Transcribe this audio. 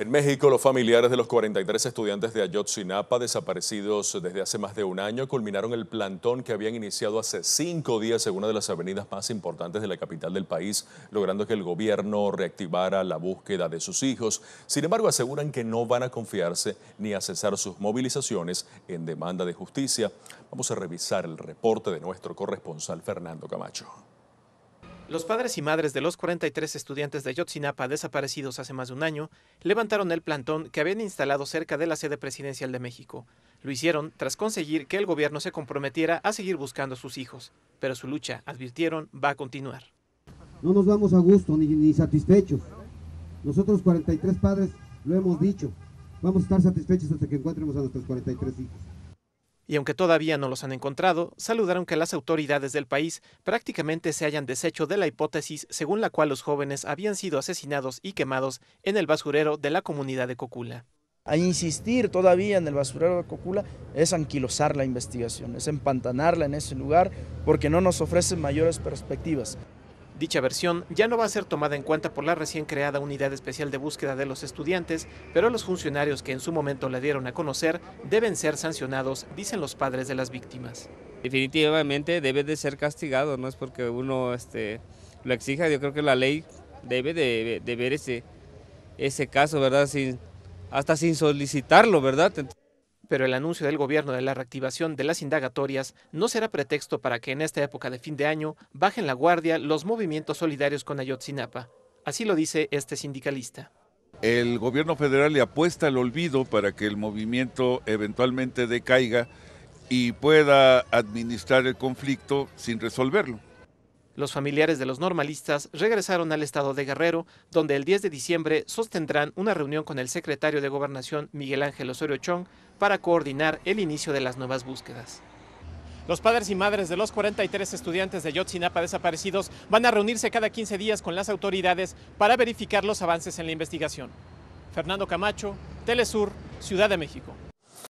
En México, los familiares de los 43 estudiantes de Ayotzinapa desaparecidos desde hace más de un año culminaron el plantón que habían iniciado hace cinco días en una de las avenidas más importantes de la capital del país, logrando que el gobierno reactivara la búsqueda de sus hijos. Sin embargo, aseguran que no van a confiarse ni a cesar sus movilizaciones en demanda de justicia. Vamos a revisar el reporte de nuestro corresponsal Fernando Camacho. Los padres y madres de los 43 estudiantes de Yotzinapa desaparecidos hace más de un año levantaron el plantón que habían instalado cerca de la sede presidencial de México. Lo hicieron tras conseguir que el gobierno se comprometiera a seguir buscando a sus hijos, pero su lucha, advirtieron, va a continuar. No nos vamos a gusto ni, ni satisfechos. Nosotros 43 padres lo hemos dicho. Vamos a estar satisfechos hasta que encontremos a nuestros 43 hijos y aunque todavía no los han encontrado, saludaron que las autoridades del país prácticamente se hayan deshecho de la hipótesis según la cual los jóvenes habían sido asesinados y quemados en el basurero de la comunidad de Cocula. A insistir todavía en el basurero de Cocula es anquilosar la investigación, es empantanarla en ese lugar porque no nos ofrece mayores perspectivas. Dicha versión ya no va a ser tomada en cuenta por la recién creada Unidad Especial de Búsqueda de los Estudiantes, pero los funcionarios que en su momento la dieron a conocer deben ser sancionados, dicen los padres de las víctimas. Definitivamente debe de ser castigado, no es porque uno este, lo exija, yo creo que la ley debe de, ver ese, ese caso, ¿verdad? Sin, hasta sin solicitarlo, ¿verdad? pero el anuncio del gobierno de la reactivación de las indagatorias no será pretexto para que en esta época de fin de año bajen la guardia los movimientos solidarios con Ayotzinapa. Así lo dice este sindicalista. El gobierno federal le apuesta al olvido para que el movimiento eventualmente decaiga y pueda administrar el conflicto sin resolverlo. Los familiares de los normalistas regresaron al estado de Guerrero, donde el 10 de diciembre sostendrán una reunión con el secretario de Gobernación Miguel Ángel Osorio Chong para coordinar el inicio de las nuevas búsquedas. Los padres y madres de los 43 estudiantes de Yotzinapa desaparecidos van a reunirse cada 15 días con las autoridades para verificar los avances en la investigación. Fernando Camacho, Telesur, Ciudad de México.